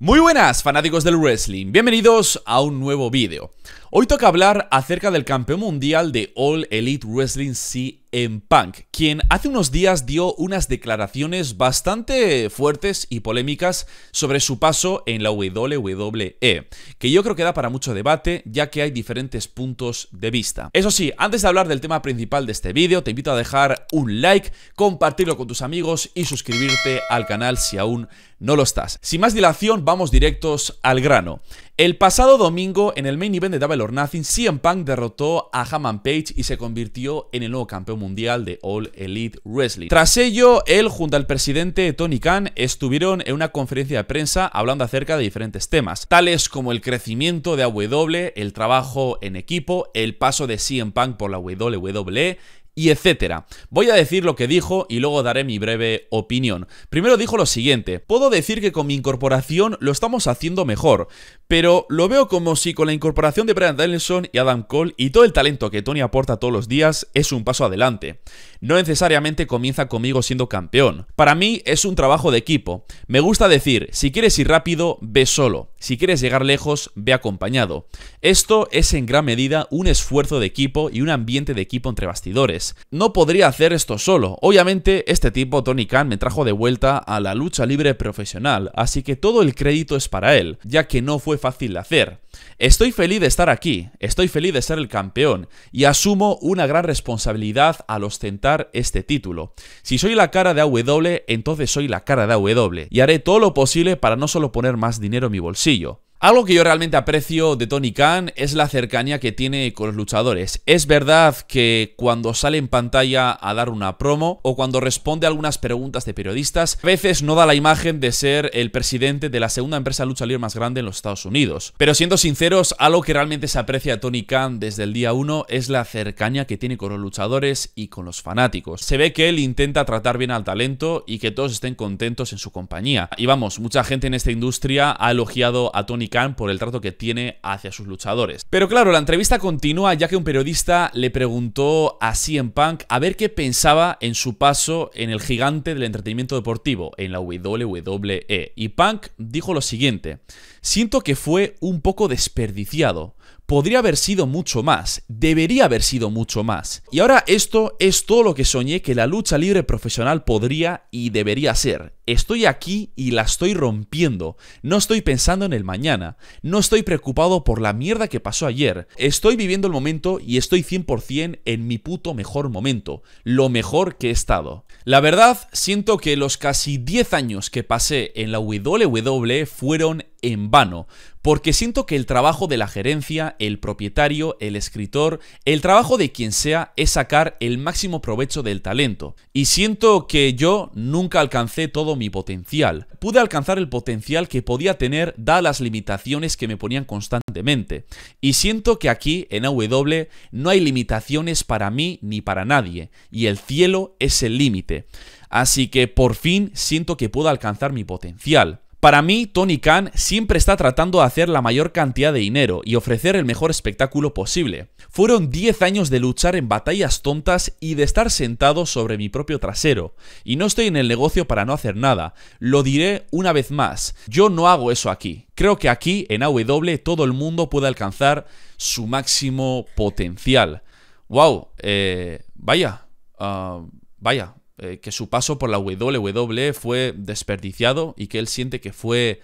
Muy buenas fanáticos del wrestling, bienvenidos a un nuevo vídeo. Hoy toca hablar acerca del campeón mundial de All Elite Wrestling CL en Punk, quien hace unos días dio unas declaraciones bastante fuertes y polémicas sobre su paso en la WWE, que yo creo que da para mucho debate, ya que hay diferentes puntos de vista. Eso sí, antes de hablar del tema principal de este vídeo, te invito a dejar un like, compartirlo con tus amigos y suscribirte al canal si aún no lo estás. Sin más dilación, vamos directos al grano. El pasado domingo, en el main event de Double or Nothing, CM Punk derrotó a Hammond Page y se convirtió en el nuevo campeón mundial de All Elite Wrestling. Tras ello, él junto al presidente Tony Khan estuvieron en una conferencia de prensa hablando acerca de diferentes temas, tales como el crecimiento de AW, el trabajo en equipo, el paso de CM Punk por la WWE, y etcétera. Voy a decir lo que dijo y luego daré mi breve opinión. Primero dijo lo siguiente, puedo decir que con mi incorporación lo estamos haciendo mejor, pero lo veo como si con la incorporación de Brian Danielson y Adam Cole y todo el talento que Tony aporta todos los días es un paso adelante. No necesariamente comienza conmigo siendo campeón. Para mí es un trabajo de equipo. Me gusta decir, si quieres ir rápido, ve solo. Si quieres llegar lejos, ve acompañado. Esto es en gran medida un esfuerzo de equipo y un ambiente de equipo entre bastidores. No podría hacer esto solo. Obviamente, este tipo, Tony Khan, me trajo de vuelta a la lucha libre profesional, así que todo el crédito es para él, ya que no fue fácil de hacer. Estoy feliz de estar aquí, estoy feliz de ser el campeón, y asumo una gran responsabilidad al ostentar este título. Si soy la cara de AW, entonces soy la cara de AW, y haré todo lo posible para no solo poner más dinero en mi bolsillo, algo que yo realmente aprecio de Tony Khan es la cercanía que tiene con los luchadores. Es verdad que cuando sale en pantalla a dar una promo o cuando responde a algunas preguntas de periodistas, a veces no da la imagen de ser el presidente de la segunda empresa de lucha libre más grande en los Estados Unidos. Pero siendo sinceros, algo que realmente se aprecia a Tony Khan desde el día 1 es la cercanía que tiene con los luchadores y con los fanáticos. Se ve que él intenta tratar bien al talento y que todos estén contentos en su compañía. Y vamos, mucha gente en esta industria ha elogiado a Tony Khan por el trato que tiene hacia sus luchadores. Pero claro, la entrevista continúa ya que un periodista le preguntó a CM Punk a ver qué pensaba en su paso en el gigante del entretenimiento deportivo, en la WWE. Y Punk dijo lo siguiente, siento que fue un poco desperdiciado. Podría haber sido mucho más, debería haber sido mucho más. Y ahora esto es todo lo que soñé que la lucha libre profesional podría y debería ser. Estoy aquí y la estoy rompiendo. No estoy pensando en el mañana. No estoy preocupado por la mierda que pasó ayer. Estoy viviendo el momento y estoy 100% en mi puto mejor momento. Lo mejor que he estado. La verdad, siento que los casi 10 años que pasé en la WWE fueron en vano, porque siento que el trabajo de la gerencia, el propietario, el escritor, el trabajo de quien sea es sacar el máximo provecho del talento. Y siento que yo nunca alcancé todo mi potencial. Pude alcanzar el potencial que podía tener dadas las limitaciones que me ponían constantemente. Y siento que aquí, en AW, no hay limitaciones para mí ni para nadie, y el cielo es el límite. Así que por fin siento que puedo alcanzar mi potencial. Para mí, Tony Khan siempre está tratando de hacer la mayor cantidad de dinero y ofrecer el mejor espectáculo posible. Fueron 10 años de luchar en batallas tontas y de estar sentado sobre mi propio trasero. Y no estoy en el negocio para no hacer nada. Lo diré una vez más, yo no hago eso aquí. Creo que aquí, en AW, todo el mundo puede alcanzar su máximo potencial. ¡Wow! Eh, vaya. Ah, vaya, eh, que su paso por la WWE fue desperdiciado y que él siente que fue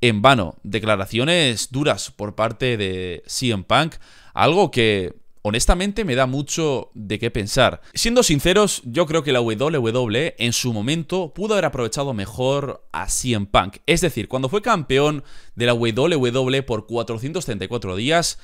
en vano. Declaraciones duras por parte de CM Punk, algo que honestamente me da mucho de qué pensar. Siendo sinceros, yo creo que la WWE en su momento pudo haber aprovechado mejor a CM Punk. Es decir, cuando fue campeón de la WWE por 434 días,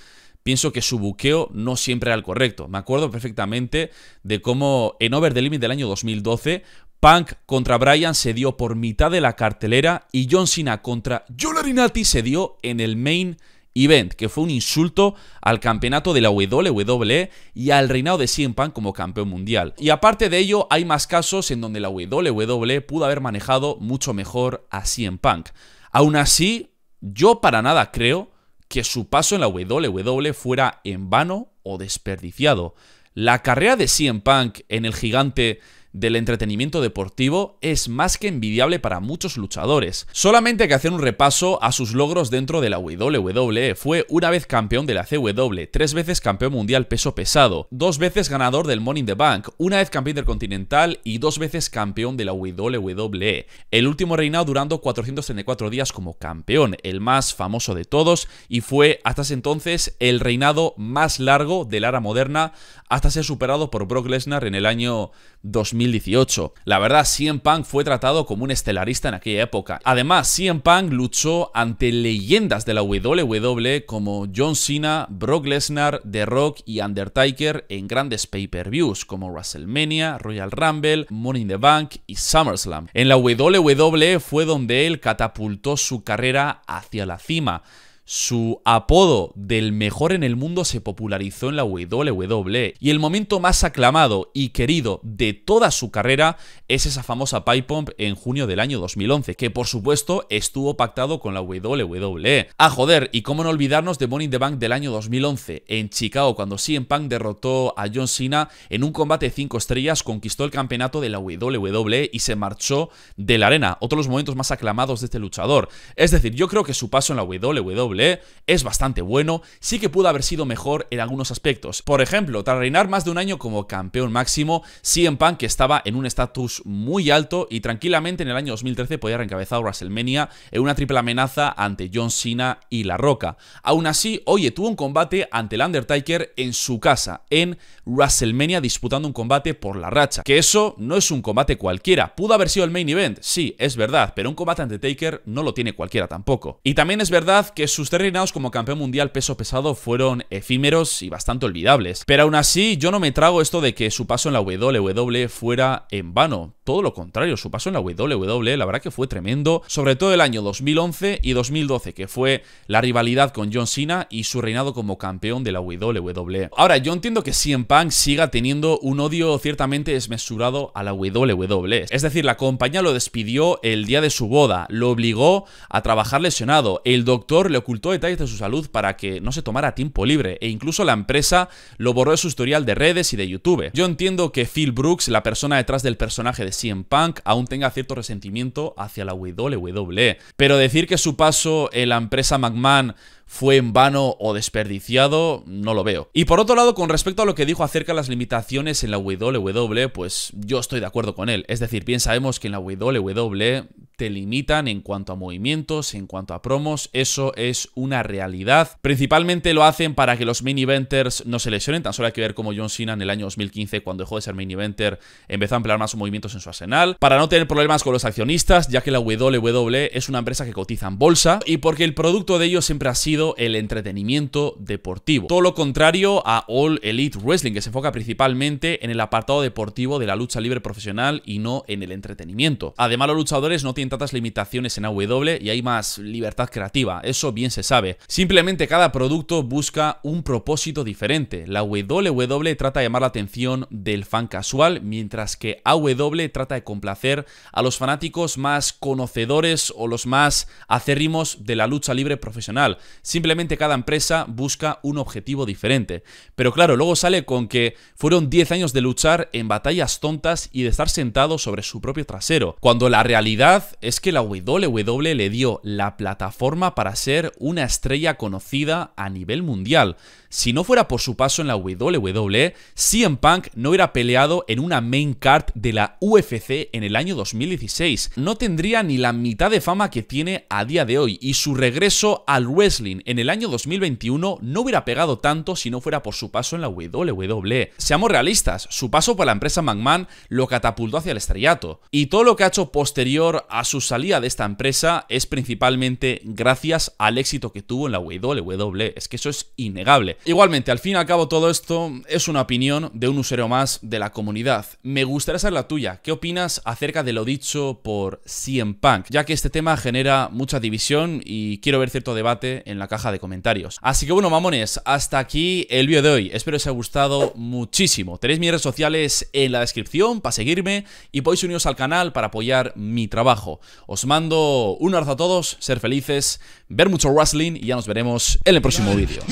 pienso que su buqueo no siempre era el correcto. Me acuerdo perfectamente de cómo en Over the Limit del año 2012, Punk contra Bryan se dio por mitad de la cartelera y John Cena contra Jolarinati se dio en el main event, que fue un insulto al campeonato de la WWE y al reinado de CM Punk como campeón mundial. Y aparte de ello, hay más casos en donde la WWE pudo haber manejado mucho mejor a CM Punk. Aún así, yo para nada creo que su paso en la WWE fuera en vano o desperdiciado. La carrera de CM Punk en el gigante del entretenimiento deportivo es más que envidiable para muchos luchadores. Solamente hay que hacer un repaso a sus logros dentro de la WWE. Fue una vez campeón de la CW, tres veces campeón mundial peso pesado, dos veces ganador del Money in the Bank, una vez campeón del Continental y dos veces campeón de la WWE. El último reinado durando 434 días como campeón, el más famoso de todos y fue hasta ese entonces el reinado más largo de la era moderna hasta ser superado por Brock Lesnar en el año 2000 2018. La verdad, CM Punk fue tratado como un estelarista en aquella época. Además, CM Punk luchó ante leyendas de la WWE como John Cena, Brock Lesnar, The Rock y Undertaker en grandes pay-per-views como WrestleMania, Royal Rumble, Money in the Bank y SummerSlam. En la WWE fue donde él catapultó su carrera hacia la cima. Su apodo del mejor en el mundo se popularizó en la WWE y el momento más aclamado y querido de toda su carrera es esa famosa pipe pump en junio del año 2011, que por supuesto estuvo pactado con la WWE. Ah, joder, y cómo no olvidarnos de Money in the Bank del año 2011 en Chicago cuando CM Punk derrotó a John Cena en un combate de 5 estrellas, conquistó el campeonato de la WWE y se marchó de la arena, otro de los momentos más aclamados de este luchador. Es decir, yo creo que su paso en la WWE ¿eh? Es bastante bueno, sí que pudo haber sido mejor en algunos aspectos. Por ejemplo, tras reinar más de un año como campeón máximo, CM Punk estaba en un estatus muy alto y tranquilamente en el año 2013 podía haber encabezado WrestleMania en una triple amenaza ante John Cena y La Roca. Aún así, oye, tuvo un combate ante el Undertaker en su casa, en WrestleMania, disputando un combate por la racha. Que eso no es un combate cualquiera. Pudo haber sido el main event, sí, es verdad, pero un combate ante Taker no lo tiene cualquiera tampoco. Y también es verdad que su sus tres reinados como campeón mundial peso pesado fueron efímeros y bastante olvidables. Pero aún así, yo no me trago esto de que su paso en la WWE fuera en vano. Todo lo contrario, su paso en la WWE la verdad que fue tremendo, sobre todo el año 2011 y 2012, que fue la rivalidad con John Cena y su reinado como campeón de la WWE. Ahora, yo entiendo que CM Punk siga teniendo un odio ciertamente desmesurado a la WWE. Es decir, la compañía lo despidió el día de su boda, lo obligó a trabajar lesionado, el doctor le ocurrió ocultó detalles de su salud para que no se tomara tiempo libre e incluso la empresa lo borró de su historial de redes y de YouTube. Yo entiendo que Phil Brooks, la persona detrás del personaje de CM Punk, aún tenga cierto resentimiento hacia la WWE, pero decir que su paso en la empresa McMahon fue en vano o desperdiciado, no lo veo. Y por otro lado, con respecto a lo que dijo acerca de las limitaciones en la WW, pues yo estoy de acuerdo con él. Es decir, bien sabemos que en la WW te limitan en cuanto a movimientos, en cuanto a promos, eso es una realidad. Principalmente lo hacen para que los main eventers no se lesionen, tan solo hay que ver cómo John Cena en el año 2015, cuando dejó de ser main eventer, empezó a emplear más movimientos en su arsenal, para no tener problemas con los accionistas, ya que la WW es una empresa que cotiza en bolsa, y porque el producto de ellos siempre ha sido el entretenimiento deportivo. Todo lo contrario a All Elite Wrestling, que se enfoca principalmente en el apartado deportivo de la lucha libre profesional y no en el entretenimiento. Además, los luchadores no tienen tantas limitaciones en AW y hay más libertad creativa, eso bien se sabe. Simplemente cada producto busca un propósito diferente. La W trata de llamar la atención del fan casual, mientras que AW trata de complacer a los fanáticos más conocedores o los más acérrimos de la lucha libre profesional. Simplemente cada empresa busca un objetivo diferente. Pero claro, luego sale con que fueron 10 años de luchar en batallas tontas y de estar sentado sobre su propio trasero, cuando la realidad es que la WWE le dio la plataforma para ser una estrella conocida a nivel mundial. Si no fuera por su paso en la WWE, CM Punk no hubiera peleado en una main card de la UFC en el año 2016. No tendría ni la mitad de fama que tiene a día de hoy y su regreso al wrestling en el año 2021 no hubiera pegado tanto si no fuera por su paso en la WWE. Seamos realistas, su paso por la empresa McMahon lo catapultó hacia el estrellato, y todo lo que ha hecho posterior a su salida de esta empresa es principalmente gracias al éxito que tuvo en la WWE, es que eso es innegable. Igualmente, al fin y al cabo todo esto es una opinión de un usuario más de la comunidad. Me gustaría saber la tuya, ¿qué opinas acerca de lo dicho por CM Punk? Ya que este tema genera mucha división y quiero ver cierto debate en la la caja de comentarios. Así que bueno, mamones, hasta aquí el vídeo de hoy. Espero os haya gustado muchísimo. Tenéis mis redes sociales en la descripción para seguirme y podéis uniros al canal para apoyar mi trabajo. Os mando un abrazo a todos, ser felices, ver mucho wrestling y ya nos veremos en el próximo vídeo.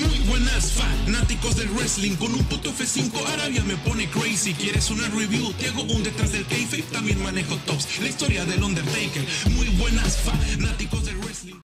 fanáticos F5 Arabia me pone crazy. ¿Quieres una La historia del muy buenas fanáticos del wrestling.